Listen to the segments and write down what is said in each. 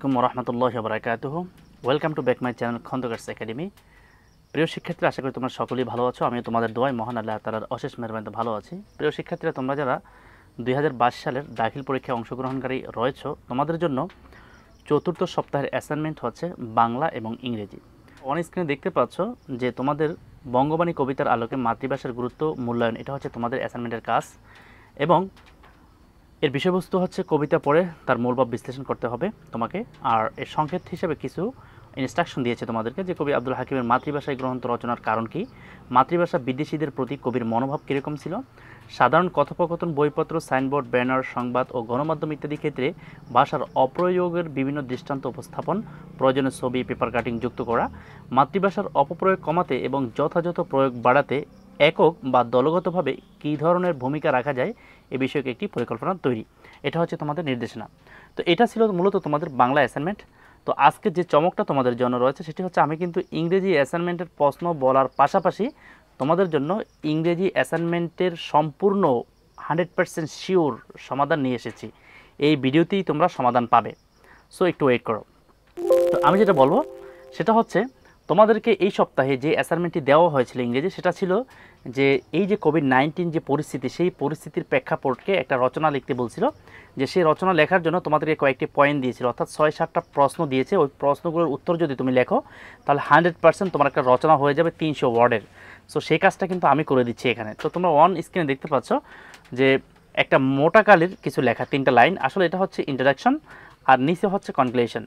আসসালামাইকুম রহমতুল্লাহ বরাকাতুহ welcome to back my channel Khandakar's academy প্রিয় শিক্ষার্থীরা আশা করি তোমরা সকলেই ভালো আছো আমিও তোমাদের দোয়াই মহান আল্লাহ তালার অশেষ মেহরবানিতে ভালো আছি প্রিয় শিক্ষার্থীরা তোমরা যারা দুই সালের দাখিল পরীক্ষায় অংশগ্রহণকারী রয়েছো তোমাদের জন্য চতুর্থ সপ্তাহের অ্যাসাইনমেন্ট হচ্ছে বাংলা এবং ইংরেজি অন স্ক্রিনে দেখতে পাচ্ছ যে তোমাদের বঙ্গবাণী কবিতার আলোকে মাতৃভাষার গুরুত্ব মূল্যায়ন এটা হচ্ছে তোমাদের অ্যাসাইনমেন্টের কাজ এবং এর বিষয়বস্তু হচ্ছে কবিতা পড়ে তার মূলভাব বিশ্লেষণ করতে হবে তোমাকে আর এর সংকেত হিসেবে কিছু ইনস্ট্রাকশন দিয়েছে তোমাদেরকে যে কবি আব্দুল হাকিমের মাতৃভাষায় গ্রন্থ রচনার কারণ কি মাতৃভাষা বিদেশিদের প্রতি কবির মনোভাব কীরকম ছিল সাধারণ কথোপকথন বইপত্র সাইনবোর্ড ব্যানার সংবাদ ও গণমাধ্যম ইত্যাদি ক্ষেত্রে ভাষার অপ্রয়োগের বিভিন্ন দৃষ্টান্ত উপস্থাপন প্রয়োজনীয় ছবি পেপার কাটিং যুক্ত করা মাতৃভাষার অপপ্রয়োগ কমাতে এবং যথাযথ প্রয়োগ বাড়াতে একক বা দলগতভাবে কী ধরনের ভূমিকা রাখা যায় এ বিষয়ক একটি পরিকল্পনা তৈরি এটা হচ্ছে তোমাদের নির্দেশনা তো এটা ছিল মূলত তোমাদের বাংলা অ্যাসাইনমেন্ট তো আজকে যে চমকটা তোমাদের জন্য রয়েছে সেটি হচ্ছে আমি কিন্তু ইংরেজি অ্যাসাইনমেন্টের প্রশ্ন বলার পাশাপাশি তোমাদের জন্য ইংরেজি অ্যাসাইনমেন্টের সম্পূর্ণ হান্ড্রেড পারসেন্ট শিওর সমাধান নিয়ে এসেছি এই ভিডিওতেই তোমরা সমাধান পাবে সো একটু ওয়েট করো তো আমি যেটা বলবো সেটা হচ্ছে তোমাদেরকে এই সপ্তাহে যে অ্যাসাইনমেন্টটি দেওয়া হয়েছিল ইংরেজি সেটা ছিল যে এই যে কোভিড নাইন্টিন যে পরিস্থিতি সেই পরিস্থিতির প্রেক্ষাপটকে একটা রচনা লিখতে বলছিল যে সেই রচনা লেখার জন্য তোমাদেরকে কয়েকটি পয়েন্ট দিয়েছিল অর্থাৎ ছয় সাতটা প্রশ্ন দিয়েছে ওই প্রশ্নগুলোর উত্তর যদি তুমি লেখো তাহলে হান্ড্রেড পার্সেন্ট তোমার একটা রচনা হয়ে যাবে তিনশো ওয়ার্ডের সো সেই কাজটা কিন্তু আমি করে দিচ্ছি এখানে তো তোমরা অন স্ক্রিনে দেখতে পাচ্ছ যে একটা মোটা কিছু লেখা তিনটা লাইন আসলে এটা হচ্ছে ইন্ট্রোডাকশন আর নিচে হচ্ছে কনক্লুশন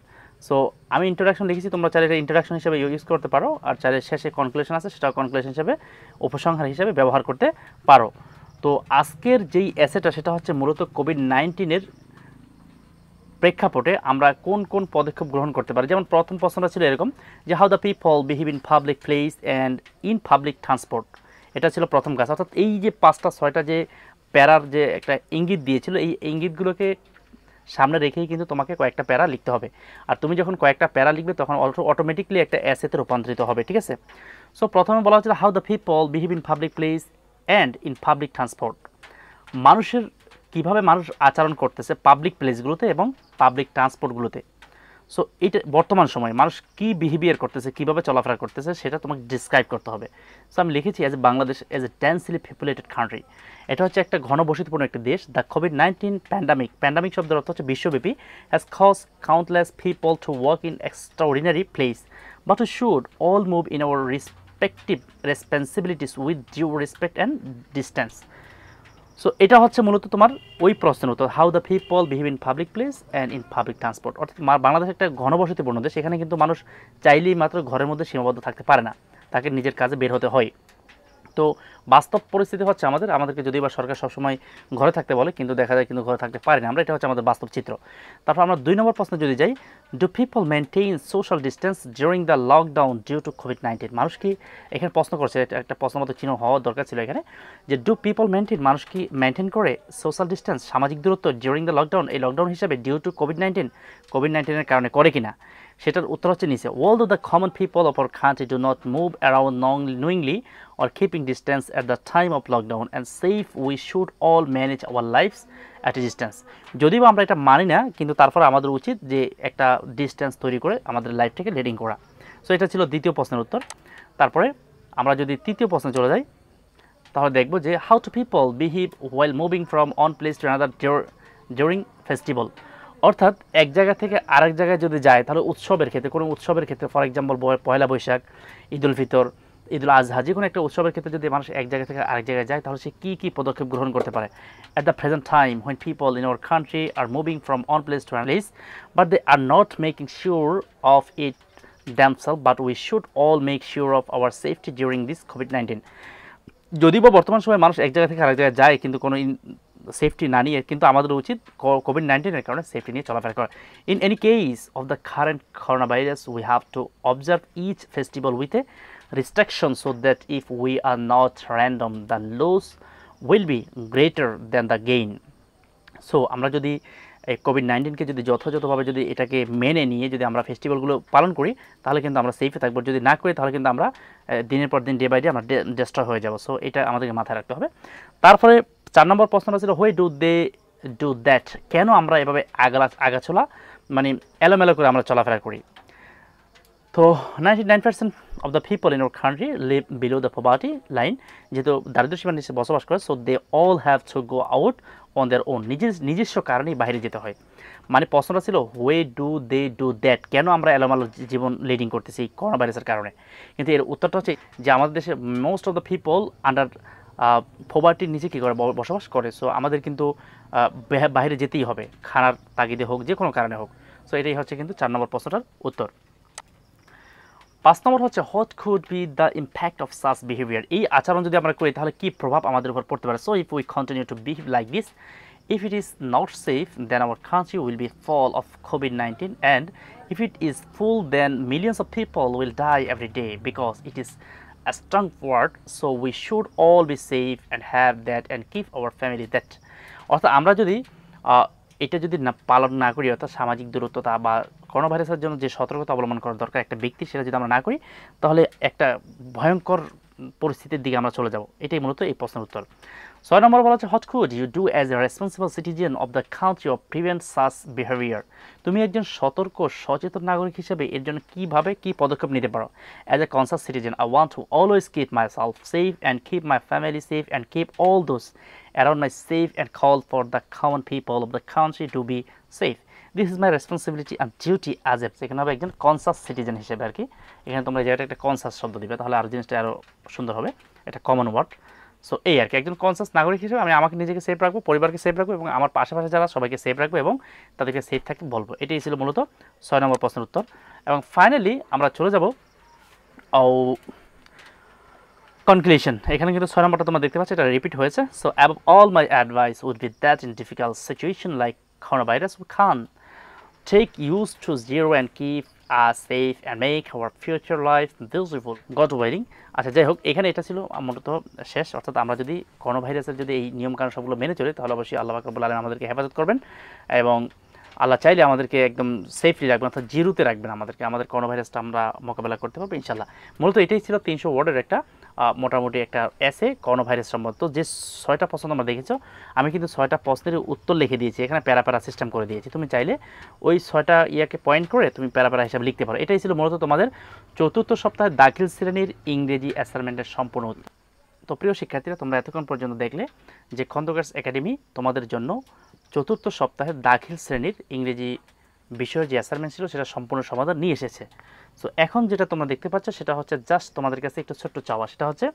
সো আমি ইন্ট্রোডাকশন লিখেছি তোমরা চাইলে এটা ইন্ট্রোডাকশন হিসেবে ইউজ করতে পারো আর চাইলে শেষে কনক্লুশন আছে সেটা কনক্লুশন হিসেবে উপসংহার হিসেবে ব্যবহার করতে পারো তো আজকের যেই অ্যাসেটা সেটা হচ্ছে মূলত কোভিড নাইন্টিনের প্রেক্ষাপটে আমরা কোন কোন পদক্ষেপ গ্রহণ করতে পারি যেমন প্রথম প্রশ্নটা ছিল এরকম যে how the people behave in public place and in public transport এটা ছিল প্রথম কাজ অর্থাৎ এই যে পাঁচটা ছয়টা যে প্যারার যে একটা ইঙ্গিত দিয়েছিল এই ইঙ্গিতগুলোকে সামনে রেখেই কিন্তু তোমাকে কয়েকটা প্যারা লিখতে হবে আর তুমি যখন কয়েকটা প্যারা লিখবে তখন অটোমেটিকলি একটা অ্যাসেতে রূপান্তরিত হবে ঠিক আছে সো প্রথমে বলা হচ্ছে how the people behave in public place and in public transport মানুষের কিভাবে মানুষ আচরণ করতেছে পাবলিক প্লেসগুলোতে এবং পাবলিক ট্রান্সপোর্টগুলোতে সো এটা বর্তমান সময়ে মানুষ কি বিহেভিয়ার করতেছে কিভাবে চলাফেরা করতেছে সেটা তোমাকে ডিসক্রাইব করতে হবে সো আমি লিখেছি as a Bangladesh as a densely populated country এটা হচ্ছে একটা ঘনবসতিপূর্ণ একটি দেশ the covid nineteen pandemic pandemic শব্দের অর্থ হচ্ছে বিশ্বব্যাপী has cause countless people to work in extraordinary place but should all move in our respective responsibilities with due respect and distance so এটা হচ্ছে মূলত তোমার ওই প্রশ্নের উত্তর how the people behave in public place and in public transport অর্থাৎ বাংলাদেশ একটা ঘনবসতিপূর্ণ দেশ সেখানে কিন্তু মানুষ চাইলেই মাত্র ঘরের মধ্যে সীমাবদ্ধ থাকতে পারে না তাকে নিজের কাজে বের হতে হয় তো বাস্তব পরিস্থিতি হচ্ছে আমাদের আমাদেরকে যদি বা সরকার সবসময় ঘরে থাকতে বলে কিন্তু দেখা যায় কিন্তু ঘরে থাকতে পারে না আমরা এটা হচ্ছে আমাদের বাস্তব চিত্র তারপর আমরা দুই নম্বর প্রশ্নে যদি যাই do people maintain social distance during the lockdown due to covid nineteen মানুষ কি এখানে প্রশ্ন করছে একটা প্রশ্ন মতো চিহ্ন হওয়ার দরকার ছিল এখানে যে ডু পিপল মেনটেন মানুষ কি মেনটেন করে সোশ্যাল ডিস্টেন্স সামাজিক দূরত্ব ডিউরিং দ্য লকডাউন এই লকডাউন হিসাবে due to covid nineteen covid নাইন্টিনের কারণে করে কিনা সেটার উত্তর হচ্ছে নিচে all the common people of our country do not move around knowingly or keeping distance at the time of lockdown and safe we should all manage our lives at a distance যদিও আমরা এটা মানি না কিন্তু তারপর আমাদের উচিত যে একটা ডিস্টেন্স তৈরি করে আমাদের লাইফটাকে লিডিং করা সো এটা ছিল দ্বিতীয় প্রশ্নের উত্তর তারপরে আমরা যদি তৃতীয় প্রশ্নে চলে যাই তাহলে দেখব যে how to people behave well moving from one place to another during festival অর্থাৎ এক জায়গা থেকে আরেক জায়গায় যদি যায় তাহলে উৎসবের ক্ষেত্রে কোনো উৎসবের ক্ষেত্রে ফর এক্সাম্পল পয়লা বৈশাখ ঈদুল ফিতর ঈদুল আজহা যে কোনো একটা উৎসবের ক্ষেত্রে যদি মানুষ এক জায়গা থেকে আরেক জায়গায় যায় তাহলে সে কী কী পদক্ষেপ গ্রহণ করতে পারে at the present time when people in our country are moving from one place to an place but they are not making sure of it damsel but we should all make sure of our safety during this covid nineteen যদিও বর্তমান সময়ে মানুষ এক জায়গা থেকে আরেক জায়গায় যায় কিন্তু কোনো সেফটি না নিয়ে কিন্তু আমাদের উচিত কোভিড নাইন্টিনের কারণে সেফটি নিয়ে চলাফেরা করা in any case of the current corona virus we have to observe each festival with a restriction so that if we are not random the loss will be greater than the gain so আমরা যদি এই Covid নাইন্টিনকে যদি যথাযথভাবে যদি এটাকে মেনে নিয়ে যদি আমরা ফেস্টিভ্যালগুলো পালন করি তাহলে কিন্তু আমরা সেফে থাকবো যদি না করি তাহলে কিন্তু আমরা দিনের পর দিন ডে বাই ডে আমরা ডিস্টার্ব হয়ে যাব সো এটা আমাদেরকে মাথায় রাখতে হবে তারপরে চার নম্বর প্রশ্নটা ছিল why do they do that কেন আমরা এভাবে আগলা আগাছোলা মানে এলোমেলো করে আমরা চলাফেরা করি তো ninety nine percent of the people in our country live below the poverty line যেহেতু দারিদ্র সীমার নিচে বসবাস করে so they all have to go out on their own নিজের নিজস্ব কারণেই বাইরে যেতে হয় মানে প্রশ্নটা ছিল why do they do that কেন আমরা এলোমালো জীবন লিডিং করতেছি করোনা ভাইরাসের কারণে কিন্তু এর উত্তরটা হচ্ছে যে আমাদের দেশে most of the people under ফোবারটির নিচে কী করে বসবাস করে সো আমাদের কিন্তু বাইরে যেতেই হবে খানার তাগিদে হোক যে কোনো কারণে হোক সো এটাই হচ্ছে কিন্তু চার নম্বর প্রশ্নটার উত্তর পাঁচ নম্বর হচ্ছে what could be the impact of such behaviour এই আচরণ যদি আমরা করি তাহলে কী প্রভাব আমাদের উপর পড়তে পারে so if we continue to behave like this if it is not safe then our country will be full of COVID nineteen and if it is full then millions of people will die every day because it is a strong word so we should all be safe and have that and keep our family that অর্থাৎ আমরা যদি এটা যদি না পালন না করি অর্থাৎ সামাজিক দূরত্বতা বা করোনা ভাইরাসের জন্য যে সতর্কতা অবলম্বন করা দরকার একটা ব্যক্তি সেটা যদি আমরা না করি তাহলে একটা ভয়ঙ্কর পরিস্থিতির দিকে আমরা চলে যাব এটাই মূলত এই প্রশ্নের উত্তর ছয় নম্বর বলা হচ্ছে what could you do as a responsible citizen of the country of prevent such behaviour তুমি একজন সতর্ক সচেতন নাগরিক হিসেবে এর জন্য কীভাবে কী পদক্ষেপ নিতে পারো as a conscious citizen I want to always keep myself safe and keep my family safe and keep all those around my safe and call for the common people of the country to be safe this is my responsibility and duty as এফ এখানে হবে একজন conscious citizen হিসেবে আর কি এখানে তোমরা যেটা একটা কনসাস শব্দ দিবে তাহলে আরও জিনিসটা আরও সুন্দর হবে এটা কমন ওয়ার্ড সো এই আর কি একজন কনসাস নাগরিক হিসেবে আমি আমাকে নিজেকে সেফ রাখবো পরিবারকে সেফ রাখবো এবং আমার পাশাপাশি যারা সবাইকে সেফ রাখবো এবং তাদেরকে সেফ থাকতে বলবো এটাই ছিল মূলত ছয় নম্বর প্রশ্নের উত্তর এবং ফাইনালি আমরা চলে যাব ও কনক্লুশন এখানে কিন্তু ছয় নম্বরটা তোমরা দেখতে পাচ্ছ এটা রিপিট হয়েছে so above all my advice would be that in difficult situation like corona virus খান take use to zero and keep our safe and make our future life beautiful God wedding আচ্ছা যাই হোক এখানে এটা ছিল মূলত শেষ অর্থাৎ আমরা যদি করোনা ভাইরাসের যদি এই নিয়মকানুন সবগুলো মেনে চলি তাহলে অবশ্যই আল্লাহ আকরবুল আলম আমাদেরকে হেফাজত করবেন এবং আল্লাহ চাইলে আমাদেরকে একদম সেফলি রাখবেন অর্থাৎ জিরুতে রাখবেন আমাদেরকে আমাদের করোনা ভাইরাসটা আমরা মোকাবেলা করতে পারবো ইনশাল্লাহ মূলত এটাই ছিল তিনশো ওয়ার্ডের একটা মোটামুটি একটা অ্যাসে করোনাভাইরাস সম্বন্ধ যে ছয়টা প্রশ্ন তোমরা দেখেছো আমি কিন্তু ছয়টা প্রশ্নের উত্তর লিখে দিয়েছি এখানে প্যারা প্যারা সিস্টেম করে দিয়েছি তুমি চাইলে ওই ছয়টা ইয়াকে পয়েন্ট করে তুমি প্যারা প্যারা হিসাবে লিখতে পারো এটাই ছিল মূলত তোমাদের চতুর্থ সপ্তাহে দাখিল শ্রেণীর ইংরেজি অ্যাসাইনমেন্টের সম্পূর্ণ তো প্রিয় শিক্ষার্থীরা তোমরা এতক্ষণ পর্যন্ত দেখলে যে খন্দকার একাডেমি তোমাদের জন্য চতুর্থ সপ্তাহে দাখিল শ্রেণীর ইংরেজি বিষয়ের যে অ্যাসাইনমেন্ট ছিল সেটা সম্পূর্ণ সমাধান নিয়ে এসেছে সো এখন যেটা তোমরা দেখতে পাচ্ছ সেটা হচ্ছে জাস্ট তোমাদের কাছে একটু ছোট্ট চাওয়া সেটা হচ্ছে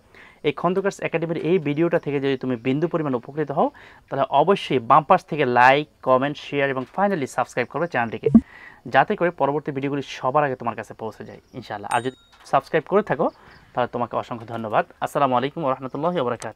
এই খন্দকার্স একাডেমির এই ভিডিওটা থেকে যদি তুমি বিন্দু পরিমাণ উপকৃত হও তাহলে অবশ্যই বাম্পার্স থেকে লাইক কমেন্ট শেয়ার এবং ফাইনালি সাবস্ক্রাইব করবে চ্যানেলটিকে যাতে করে পরবর্তী ভিডিওগুলি সবার আগে তোমার কাছে পৌঁছে যায় ইনশাআল্লাহ আর যদি সাবস্ক্রাইব করে থাকো তাহলে তোমাকে অসংখ্য ধন্যবাদ আসসালামু আলাইকুম রহমতুল্লাহ বরাকাত